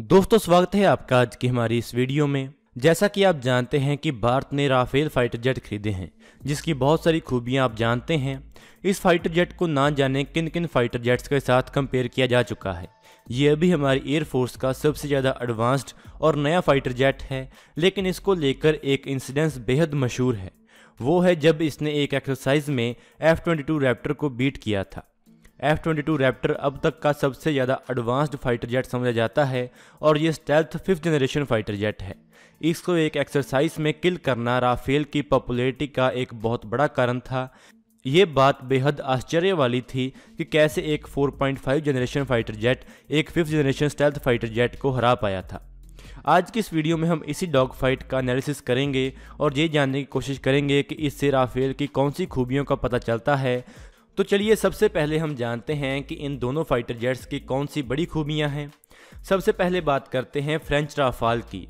दोस्तों स्वागत है आपका आज की हमारी इस वीडियो में जैसा कि आप जानते हैं कि भारत ने राफेल फाइटर जेट खरीदे हैं जिसकी बहुत सारी खूबियां आप जानते हैं इस फाइटर जेट को ना जाने किन किन फाइटर जेट्स के साथ कंपेयर किया जा चुका है ये अभी हमारी एयरफोर्स का सबसे ज़्यादा एडवांस्ड और नया फाइटर जेट है लेकिन इसको लेकर एक इंसिडेंस बेहद मशहूर है वो है जब इसने एक एक्सरसाइज में एफ ट्वेंटी रैप्टर को बीट किया था एफ ट्वेंटी रैप्टर अब तक का सबसे ज़्यादा एडवांस्ड फाइटर जेट समझा जाता है और ये stealth fifth generation fighter jet है इसको एक एक्सरसाइज में किल करना राफेल की पॉपुलैरिटी का एक बहुत बड़ा कारण था ये बात बेहद आश्चर्य वाली थी कि कैसे एक 4.5 जनरेशन फाइटर जेट एक fifth generation stealth fighter jet को हरा पाया था आज की इस वीडियो में हम इसी डॉग फाइट का एनालिसिस करेंगे और ये जानने की कोशिश करेंगे कि इससे राफेल की कौन सी खूबियों का पता चलता है तो चलिए सबसे पहले हम जानते हैं कि इन दोनों फाइटर जेट्स की कौन सी बड़ी खूबियाँ हैं सबसे पहले बात करते हैं फ्रेंच राफाल की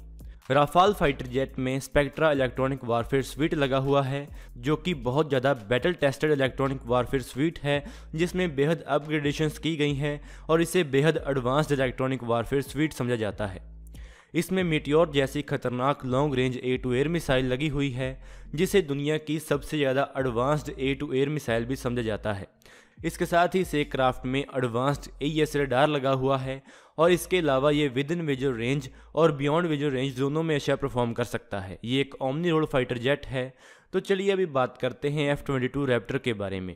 राफाल फाइटर जेट में स्पेक्ट्रा इलेक्ट्रॉनिक वारफेयर स्वीट लगा हुआ है जो कि बहुत ज़्यादा battle tested electronic warfare suite है जिसमें बेहद अपग्रेडेशन की गई हैं और इसे बेहद एडवांस्ड इलेक्ट्रॉनिक वारफेयर स्वीट समझा जाता है इसमें मीटियोर जैसी खतरनाक long range air to air missile लगी हुई है जिसे दुनिया की सबसे ज़्यादा advanced air to air missile भी समझा जाता है इसके साथ ही से क्राफ्ट में एडवांस्ड ए रडार लगा हुआ है और इसके अलावा ये विद इन विजो रेंज और बियॉन्ड विजो रेंज दोनों में अच्छा परफॉर्म कर सकता है ये एक ओमनी रोड फाइटर जेट है तो चलिए अभी बात करते हैं एफ ट्वेंटी टू रैप्टर के बारे में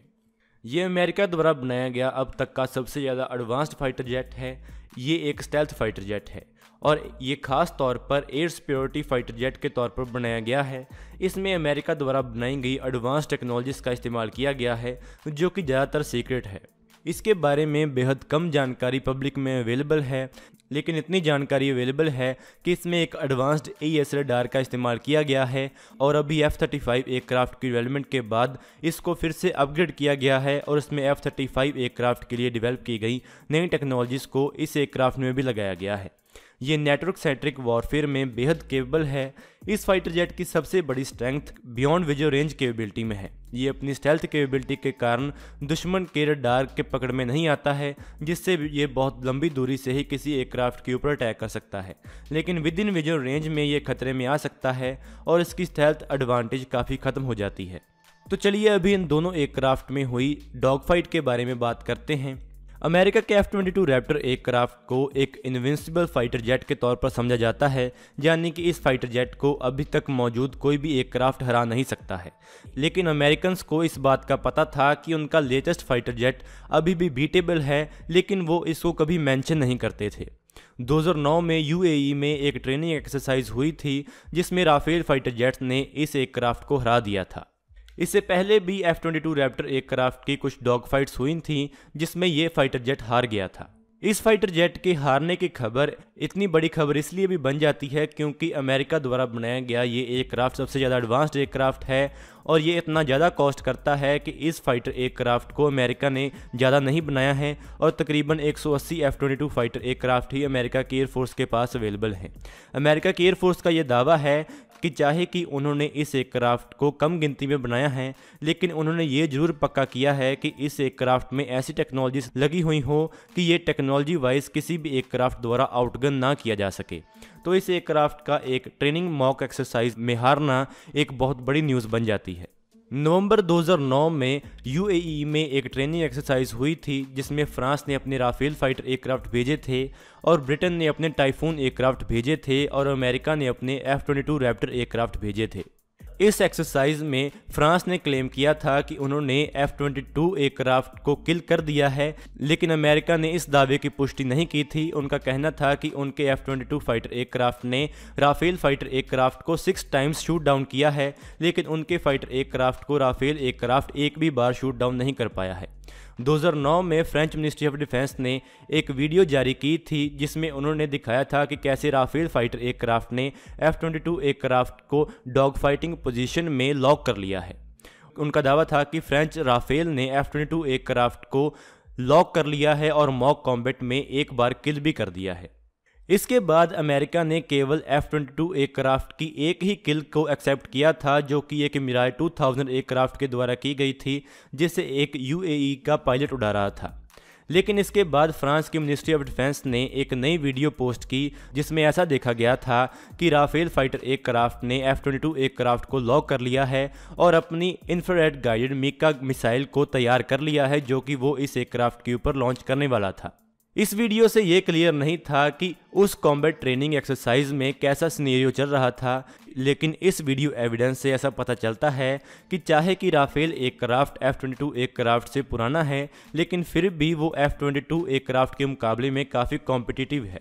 ये अमेरिका द्वारा बनाया गया अब तक का सबसे ज़्यादा एडवांस्ड फाइटर जेट है ये एक स्टेल्थ फाइटर जेट है और ये खास तौर पर एयर सिक्योरिटी फाइटर जेट के तौर पर बनाया गया है इसमें अमेरिका द्वारा बनाई गई एडवांस टेक्नोलॉजीज़ का इस्तेमाल किया गया है जो कि ज़्यादातर सीक्रेट है इसके बारे में बेहद कम जानकारी पब्लिक में अवेलेबल है लेकिन इतनी जानकारी अवेलेबल है कि इसमें एक एडवांस्ड ए एस डार का इस्तेमाल किया गया है और अभी एफ़ थर्टी फाइव एयरक्राफ्ट की डेवलपमेंट के बाद इसको फिर से अपग्रेड किया गया है और इसमें एफ़ थर्टी फाइव एयरक्राफ्ट के लिए डेवलप की गई नई टेक्नोलॉजीज़ को इस एयरक्राफ्ट में भी लगाया गया है ये नेटवर्क सेंट्रिक वॉरफेयर में बेहद केपेबल है इस फाइटर जेट की सबसे बड़ी strength beyond visual range capability में है ये अपनी स्टेल्थ केपेबिलिटी के कारण दुश्मन के रडार के पकड़ में नहीं आता है जिससे ये बहुत लंबी दूरी से ही किसी एयरक्राफ्ट के ऊपर अटैक कर सकता है लेकिन विद इन विजो रेंज में ये खतरे में आ सकता है और इसकी स्टेल्थ एडवांटेज काफ़ी ख़त्म हो जाती है तो चलिए अभी इन दोनों एयरक्राफ्ट में हुई डॉग फाइट के बारे में बात करते हैं अमेरिका के F twenty two Raptor aircraft को एक इन्विंसिबल फाइटर जेट के तौर पर समझा जाता है यानी कि इस फाइटर जेट को अभी तक मौजूद कोई भी एयरक्राफ्ट हरा नहीं सकता है लेकिन अमेरिकन को इस बात का पता था कि उनका लेटेस्ट फाइटर जेट अभी भी बीटेबल है लेकिन वो इसको कभी मैंशन नहीं करते थे 2009 में यू e में एक ट्रेनिंग एक्सरसाइज हुई थी जिसमें राफेल फाइटर जेट्स ने इस एयरक्राफ्ट को हरा दिया था इससे पहले भी F twenty two Raptor aircraft की कुछ डॉग फाइट्स हुई थी जिसमें ये फाइटर जेट हार गया था इस फाइटर जेट के हारने की खबर इतनी बड़ी खबर इसलिए भी बन जाती है क्योंकि अमेरिका द्वारा बनाया गया ये एयरक्राफ्ट सबसे ज़्यादा एडवांस्ड एयरक्राफ्ट है और ये इतना ज़्यादा कॉस्ट करता है कि इस फाइटर एयरक्राफ्ट को अमेरिका ने ज़्यादा नहीं बनाया है और तकरीबन 180 F twenty two fighter aircraft ही अमेरिका के एयरफोर्स के पास अवेलेबल हैं अमेरिका के एयरफोर्स का ये दावा है कि चाहे कि उन्होंने इस एयरक्राफ्ट को कम गिनती में बनाया है लेकिन उन्होंने ये जरूर पक्का किया है कि इस एयरक्राफ्ट में ऐसी टेक्नोलॉजी लगी हुई हो कि ये टेक्नोलॉजी वाइज किसी भी एयरक्राफ्ट द्वारा आउटगन ना किया जा सके तो इस एयरक्राफ्ट का एक ट्रेनिंग मॉक एक्सरसाइज में हारना एक बहुत बड़ी न्यूज़ बन जाती है नवंबर 2009 में यूएई में एक ट्रेनिंग एक्सरसाइज हुई थी जिसमें फ्रांस ने अपने राफेल फाइटर एयरक्राफ्ट भेजे थे और ब्रिटेन ने अपने टाइफून एयरक्राफ्ट भेजे थे और अमेरिका ने अपने F twenty two Raptor aircraft भेजे थे इस एक्सरसाइज में फ्रांस ने क्लेम किया था कि उन्होंने एफ ट्वेंटी टू एयरक्राफ्ट को किल कर दिया है लेकिन अमेरिका ने इस दावे की पुष्टि नहीं की थी उनका कहना था कि उनके F twenty two fighter aircraft ने राफेल फाइटर एयरक्राफ्ट को सिक्स टाइम्स शूट डाउन किया है लेकिन उनके फाइटर एयरक्राफ्ट को राफेल एयरक्राफ्ट एक भी बार शूट डाउन नहीं कर पाया है 2009 में फ्रेंच मिनिस्ट्री ऑफ डिफेंस ने एक वीडियो जारी की थी जिसमें उन्होंने दिखाया था कि कैसे राफेल फाइटर एयरक्राफ्ट ने एफ ट्वेंटी एयरक्राफ्ट को डॉग फाइटिंग पोजिशन में लॉक कर लिया है उनका दावा था कि फ्रेंच राफेल ने एफ ट्वेंटी एयरक्राफ्ट को लॉक कर लिया है और मॉक कॉम्बेट में एक बार किल भी कर दिया है इसके बाद अमेरिका ने केवल एफ ट्वेंटी टू एयरक्राफ्ट की एक ही किल को एक्सेप्ट किया था जो कि एक मिराय टू थाउजेंड एयरक्राफ्ट के द्वारा की गई थी जिसे एक ई e का पायलट उड़ा रहा था लेकिन इसके बाद फ्रांस की मिनिस्ट्री ऑफ डिफेंस ने एक नई वीडियो पोस्ट की जिसमें ऐसा देखा गया था कि राफेल फाइटर एयरक्राफ्ट ने एफ ट्वेंटी टू एयरक्राफ्ट को लॉक कर लिया है और अपनी इन्फ्रारेड गाइडेड मिका मिसाइल को तैयार कर लिया है जो कि वो इस एयरक्राफ्ट के ऊपर लॉन्च करने वाला था इस वीडियो से ये क्लियर नहीं था कि उस कॉम्बैट ट्रेनिंग एक्सरसाइज में कैसा सीनेरियो चल रहा था लेकिन इस वीडियो एविडेंस से ऐसा पता चलता है कि चाहे कि Rafale aircraft F twenty two aircraft से पुराना है लेकिन फिर भी वो F twenty two aircraft के मुकाबले में काफ़ी कॉम्पिटिटिव है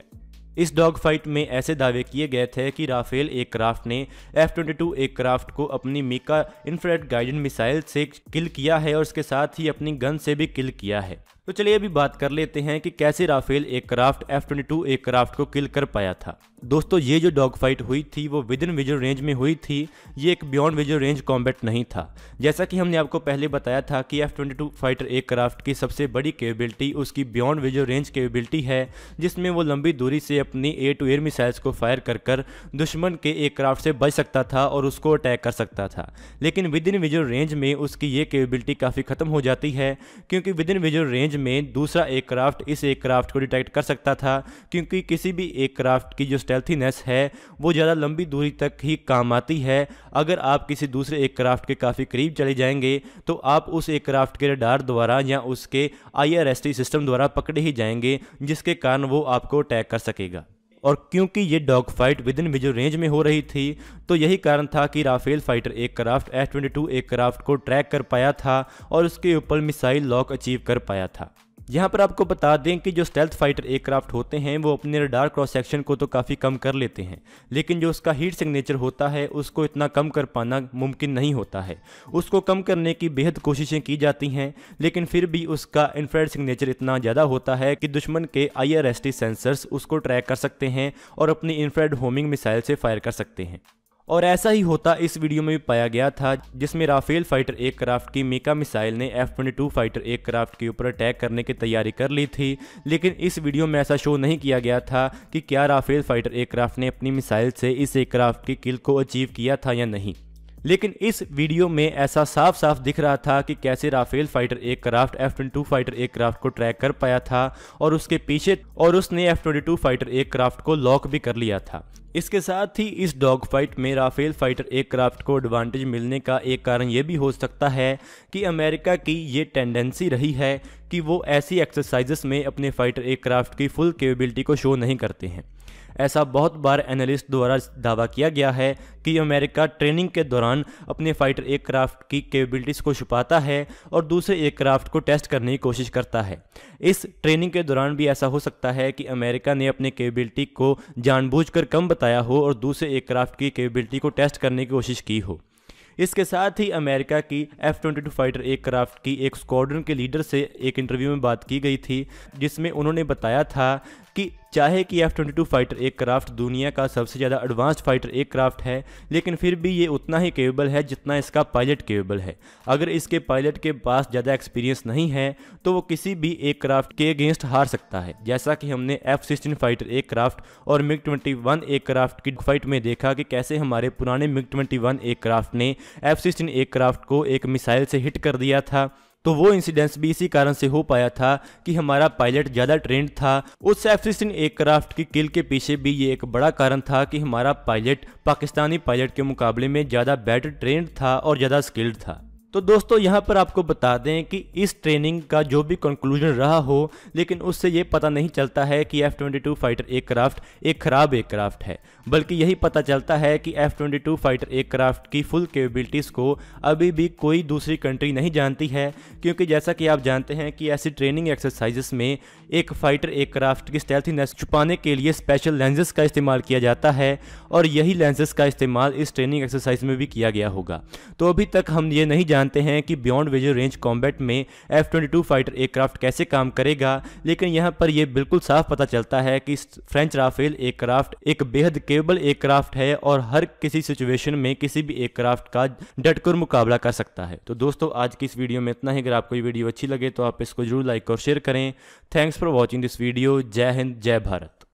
इस डॉग फाइट में ऐसे दावे किए गए थे कि राफेल एक क्राफ्ट ने F twenty two aircraft को अपनी मीका इन्फ्रेड गाइडेड मिसाइल से किल किया है और उसके साथ ही अपनी गन से भी किल किया है तो चलिए अभी बात कर लेते हैं कि कैसे Rafale aircraft F twenty two aircraft को किल कर पाया था दोस्तों ये जो डॉग फाइट हुई थी वो विद इन विजुअल रेंज में हुई थी ये एक बियॉन्ड विजुअल रेंज कॉम्बैट नहीं था जैसा कि हमने आपको पहले बताया था कि F twenty two fighter aircraft की सबसे बड़ी केबिलिटी उसकी बियॉन्ड विजुअल रेंज कैपेबिलिटी है जिसमें वो लंबी दूरी से अपनी एयर टू एयर मिसाइल्स को फायर कर कर दुश्मन के एयरक्राफ्ट से बच सकता था और उसको अटैक कर सकता था लेकिन विद इन विजुअल रेंज में उसकी ये कैपेबिलिटी काफ़ी ख़त्म हो जाती है क्योंकि विद इन विजुअल रेंज में दूसरा एयरक्राफ्ट इस एयरक्राफ्ट को डिटेक्ट कर सकता था क्योंकि किसी भी एयरक्राफ्ट की जो स्टेप स्टेल्थीनेस है वो ज़्यादा लंबी दूरी तक ही काम आती है अगर आप किसी दूसरे एक क्राफ्ट के काफ़ी करीब चले जाएंगे तो आप उस एक क्राफ्ट के रडार द्वारा या उसके आई सिस्टम द्वारा पकड़े ही जाएंगे जिसके कारण वो आपको अटैक कर सकेगा और क्योंकि ये dog fight within visual range में हो रही थी तो यही कारण था कि Rafale fighter aircraft F twenty two aircraft को ट्रैक कर पाया था और उसके ऊपर मिसाइल लॉक अचीव कर पाया था यहाँ पर आपको बता दें कि जो स्टेल्थ फाइटर एयरक्राफ्ट होते हैं वो अपने रडार क्रॉस सेक्शन को तो काफ़ी कम कर लेते हैं लेकिन जो उसका हीट सिग्नेचर होता है उसको इतना कम कर पाना मुमकिन नहीं होता है उसको कम करने की बेहद कोशिशें की जाती हैं लेकिन फिर भी उसका इन्फ्रेड सिग्नेचर इतना ज़्यादा होता है कि दुश्मन के आई सेंसर्स उसको ट्रैक कर सकते हैं और अपनी इन्फ्रेड होमिंग मिसाइल से फायर कर सकते हैं और ऐसा ही होता इस वीडियो में भी पाया गया था जिसमें राफेल फाइटर एयरक्राफ्ट की मेका मिसाइल ने एफ ट्वेंटी फाइटर एयरक्राफ्ट के ऊपर अटैक करने की तैयारी कर ली थी लेकिन इस वीडियो में ऐसा शो नहीं किया गया था कि क्या राफेल फाइटर एयरक्राफ्ट ने अपनी मिसाइल से इस एयरक्राफ्ट की किल को अचीव किया था या नहीं लेकिन इस वीडियो में ऐसा साफ साफ दिख रहा था कि कैसे Rafale fighter aircraft F twenty fighter aircraft को ट्रैक कर पाया था और उसके पीछे और उसने F twenty fighter aircraft को लॉक भी कर लिया था इसके साथ ही इस डॉग फाइट में राफेल फाइटर एक क्राफ्ट को एडवांटेज मिलने का एक कारण ये भी हो सकता है कि अमेरिका की ये टेंडेंसी रही है कि वो ऐसी एक्सरसाइजेस में अपने फाइटर क्राफ्ट की फुल कैपेबिलिटी को शो नहीं करते हैं ऐसा बहुत बार एनालिस्ट द्वारा दावा किया गया है कि अमेरिका ट्रेनिंग के दौरान अपने फाइटर एयरक्राफ्ट की कैपेबिलिटीज़ को छुपाता है और दूसरे एयरक्राफ्ट को टेस्ट करने की कोशिश करता है इस ट्रेनिंग के दौरान भी ऐसा हो सकता है कि अमेरिका ने अपने कैपेबिलिटी को जानबूझकर कम बताया हो और दूसरे एयरक्राफ्ट की कैपेबिलिटी को टेस्ट करने की कोशिश की हो इसके साथ ही अमेरिका की F twenty two fighter aircraft की एक स्क्वाड्रन के लीडर से एक इंटरव्यू में बात की गई थी जिसमें उन्होंने बताया था कि चाहे कि F twenty two fighter aircraft दुनिया का सबसे ज़्यादा एडवांस्ड फाइटर एयरक्राफ्ट है लेकिन फिर भी ये उतना ही केबल है जितना इसका पायलट केवेबल है अगर इसके पायलट के पास ज़्यादा एक्सपीरियंस नहीं है तो वो किसी भी एयरक्राफ्ट के अगेंस्ट हार सकता है जैसा कि हमने एफ सिक्सटीन फाइटर एयरक्राफ्ट और मिग ट्वेंटी वन एयरक्राफ्ट की फाइट में देखा कि कैसे हमारे पुराने मिग ट्वेंटी वन एयरक्राफ्ट ने एफ सिक्सटीन एयरक्राफ्ट को एक मिसाइल से हिट कर दिया था तो वो इंसिडेंस भी इसी कारण से हो पाया था कि हमारा पायलट ज़्यादा ट्रेंड था उस एफसिस्टिन एयरक्राफ्ट की किल के पीछे भी ये एक बड़ा कारण था कि हमारा पायलट पाकिस्तानी पायलट के मुकाबले में ज़्यादा बेटर ट्रेंड था और ज़्यादा स्किल्ड था तो दोस्तों यहाँ पर आपको बता दें कि इस ट्रेनिंग का जो भी कंक्लूजन रहा हो लेकिन उससे ये पता नहीं चलता है कि F twenty two fighter aircraft एक ख़राब एयरक्राफ्ट है बल्कि यही पता चलता है कि F twenty two fighter aircraft की फुल केपेबिलिटीज़ को अभी भी कोई दूसरी कंट्री नहीं जानती है क्योंकि जैसा कि आप जानते हैं कि ऐसी ट्रेनिंग एक्सरसाइजेस में एक फ़ाइटर एयरक्राफ्ट की स्टेल्थीनेस छुपाने के लिए स्पेशल लेंजेस का इस्तेमाल किया जाता है और यही लेंजेस का इस्तेमाल इस ट्रेनिंग एक्सरसाइज में भी किया गया होगा तो अभी तक हम ये नहीं जान जानते हैं कि बियॉन्ड विजुअल रेंज कॉम्बैट में एफ ट्वेंटी फाइटर एयरक्राफ्ट कैसे काम करेगा लेकिन यहाँ पर यह बिल्कुल साफ पता चलता है कि फ्रेंच राफेल एयरक्राफ्ट एक बेहद केबल एयरक्राफ्ट है और हर किसी सिचुएशन में किसी भी एयरक्राफ्ट का डटकर मुकाबला कर सकता है तो दोस्तों आज की इस वीडियो में इतना ही अगर आपको ये वीडियो अच्छी लगे तो आप इसको जरूर लाइक और शेयर करें thanks for watching this video जय हिंद जय भारत